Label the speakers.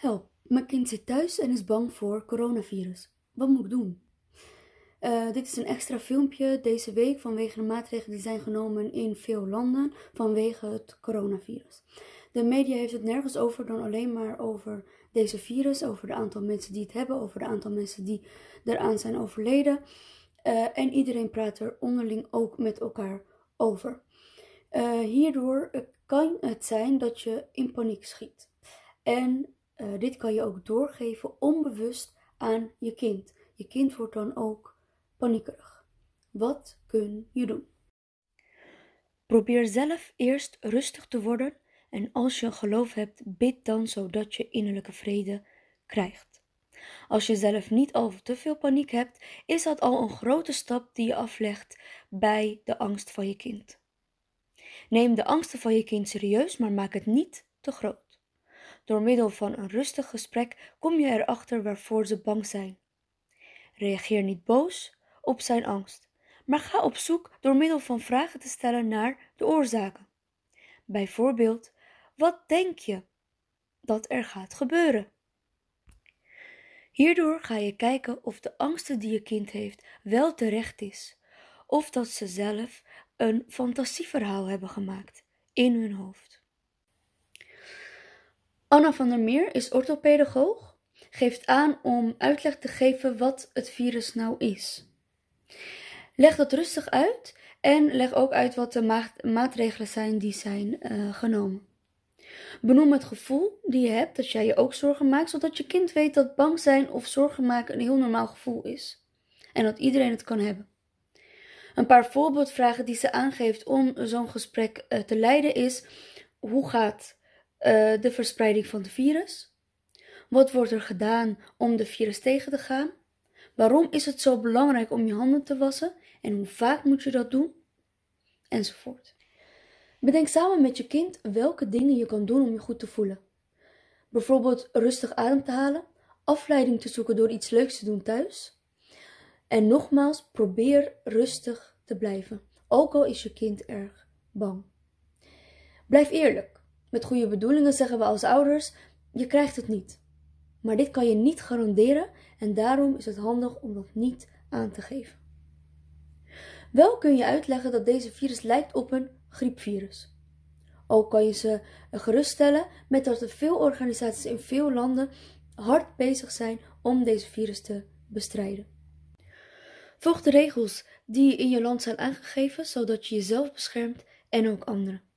Speaker 1: Help, mijn kind zit thuis en is bang voor coronavirus. Wat moet ik doen? Eh, dit is een extra filmpje deze week vanwege de maatregelen die zijn genomen in veel landen vanwege het coronavirus. De media heeft het nergens over dan alleen maar over deze virus, over het aantal mensen die het hebben, over het aantal mensen die eraan zijn overleden. Eh, en iedereen praat er onderling ook met elkaar over. Eh, hierdoor kan het zijn dat je in paniek schiet. En eh, dit kan je ook doorgeven onbewust aan je kind. Je kind wordt dan ook paniekerig. Wat kun je doen? Probeer zelf eerst rustig te worden en als je een geloof hebt, bid dan zodat je innerlijke vrede krijgt. Als je zelf niet al te veel paniek hebt, is dat al een grote stap die je aflegt bij de angst van je kind. Neem de angsten van je kind serieus, maar maak het niet te groot. Door middel van een rustig gesprek kom je erachter waarvoor ze bang zijn. Reageer niet boos op zijn angst, maar ga op zoek door middel van vragen te stellen naar de oorzaken. Bijvoorbeeld, wat denk je dat er gaat gebeuren? Hierdoor ga je kijken of de angsten die je kind heeft wel terecht is, of dat ze zelf een fantasieverhaal hebben gemaakt in hun hoofd. Anna van der Meer is orthopedagoog, geeft aan om uitleg te geven wat het virus nou is. Leg dat rustig uit en leg ook uit wat de maatregelen zijn die zijn eh, genomen. Benoem het gevoel die je hebt dat jij je ook zorgen maakt, zodat je kind weet dat bang zijn of zorgen maken een heel normaal gevoel is en dat iedereen het kan hebben. Een paar voorbeeldvragen die ze aangeeft om zo'n gesprek eh, te leiden is: hoe gaat eh, de verspreiding van het virus? Wat wordt er gedaan om de virus tegen te gaan? Waarom is het zo belangrijk om je handen te wassen en hoe vaak moet je dat doen? Enzovoort. Bedenk samen met je kind welke dingen je kan doen om je goed te voelen. Bijvoorbeeld rustig adem te halen, afleiding te zoeken door iets leuks te doen thuis. En nogmaals, probeer rustig te blijven, ook al is je kind erg bang. Blijf eerlijk. Met goede bedoelingen zeggen we als ouders: je krijgt het niet. Maar dit kan je niet garanderen en daarom is het handig om dat niet aan te geven. Wel kun je uitleggen dat deze virus lijkt op een griepvirus. Ook kan je ze geruststellen met dat er veel organisaties in veel landen hard bezig zijn om deze virus te bestrijden. Volg de regels die in je land zijn aangegeven, zodat je jezelf beschermt en ook anderen.